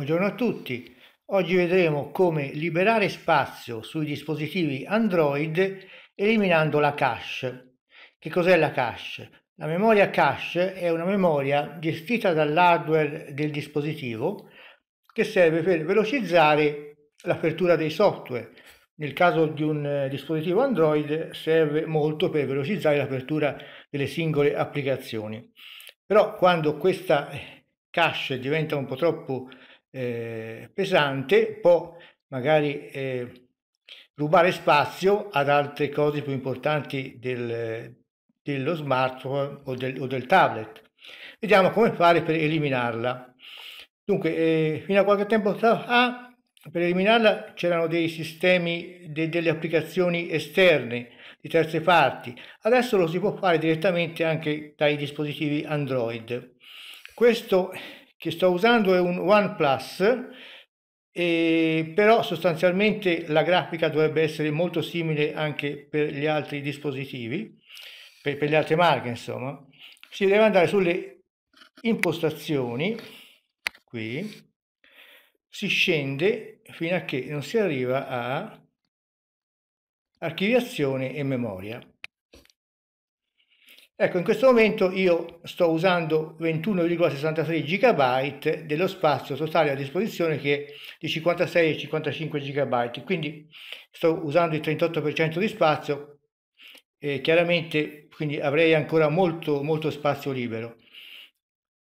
Buongiorno a tutti. Oggi vedremo come liberare spazio sui dispositivi Android eliminando la cache. Che cos'è la cache? La memoria cache è una memoria gestita dall'hardware del dispositivo che serve per velocizzare l'apertura dei software. Nel caso di un eh, dispositivo Android serve molto per velocizzare l'apertura delle singole applicazioni. Però quando questa eh, cache diventa un po' troppo eh, pesante può magari eh, rubare spazio ad altre cose più importanti del, dello smartphone o del, o del, tablet. Vediamo come fare per eliminarla. Dunque, eh, fino a qualche tempo fa ah, per eliminarla c'erano dei sistemi, de, delle applicazioni esterne di terze parti. Adesso lo si può fare direttamente anche dai dispositivi Android. Questo che sto usando è un OnePlus, eh, però sostanzialmente la grafica dovrebbe essere molto simile anche per gli altri dispositivi, per, per le altre marche insomma. Si deve andare sulle impostazioni, qui, si scende fino a che non si arriva a archiviazione e memoria. Ecco, in questo momento io sto usando 21,63 GB dello spazio totale a disposizione che è di 56 e 55 GB, quindi sto usando il 38% di spazio e chiaramente quindi avrei ancora molto molto spazio libero.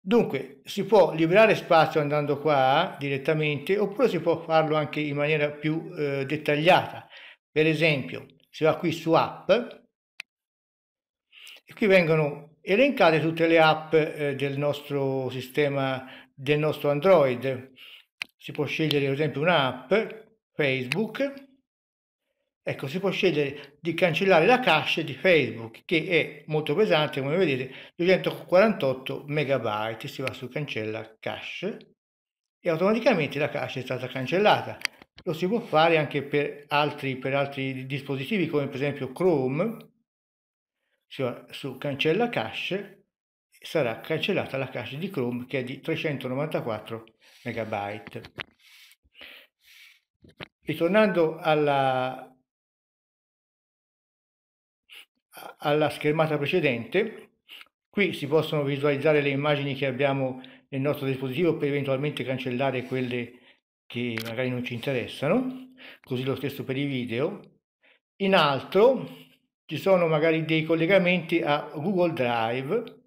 Dunque, si può liberare spazio andando qua direttamente oppure si può farlo anche in maniera più eh, dettagliata. Per esempio, si va qui su App, e qui vengono elencate tutte le app eh, del nostro sistema, del nostro Android. Si può scegliere ad esempio un'app, Facebook, Ecco, si può scegliere di cancellare la cache di Facebook che è molto pesante, come vedete, 248 megabyte. Si va su cancella cache e automaticamente la cache è stata cancellata. Lo si può fare anche per altri, per altri dispositivi come per esempio Chrome su cancella cache sarà cancellata la cache di Chrome che è di 394 MB. Ritornando alla, alla schermata precedente, qui si possono visualizzare le immagini che abbiamo nel nostro dispositivo per eventualmente cancellare quelle che magari non ci interessano, così lo stesso per i video. In altro ci sono magari dei collegamenti a Google Drive,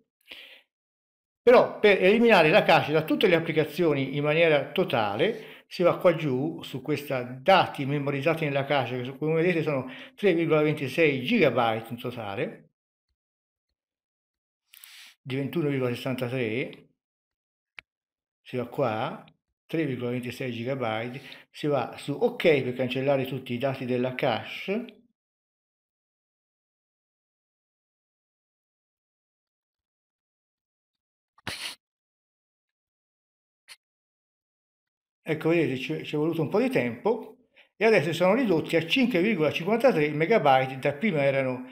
però per eliminare la cache da tutte le applicazioni in maniera totale si va qua giù su questa dati memorizzati nella cache che come vedete sono 3,26 GB in totale di 21,63 si va qua 3,26 GB si va su ok per cancellare tutti i dati della cache ecco vedete ci, ci è voluto un po' di tempo e adesso sono ridotti a 5,53 MB, da prima erano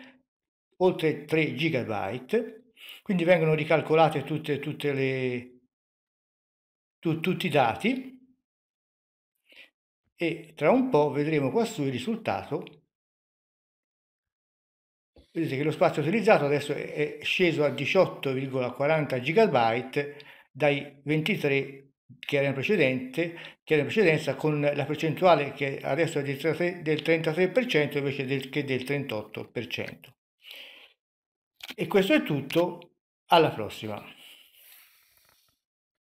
oltre 3 GB, quindi vengono ricalcolate tutte, tutte le, tu, tutti i dati e tra un po' vedremo quassù il risultato. Vedete che lo spazio utilizzato adesso è sceso a 18,40 GB dai 23 che era in precedente, che era in precedenza con la percentuale che adesso è del 33%, del 33% invece del, che del 38%. E questo è tutto, alla prossima.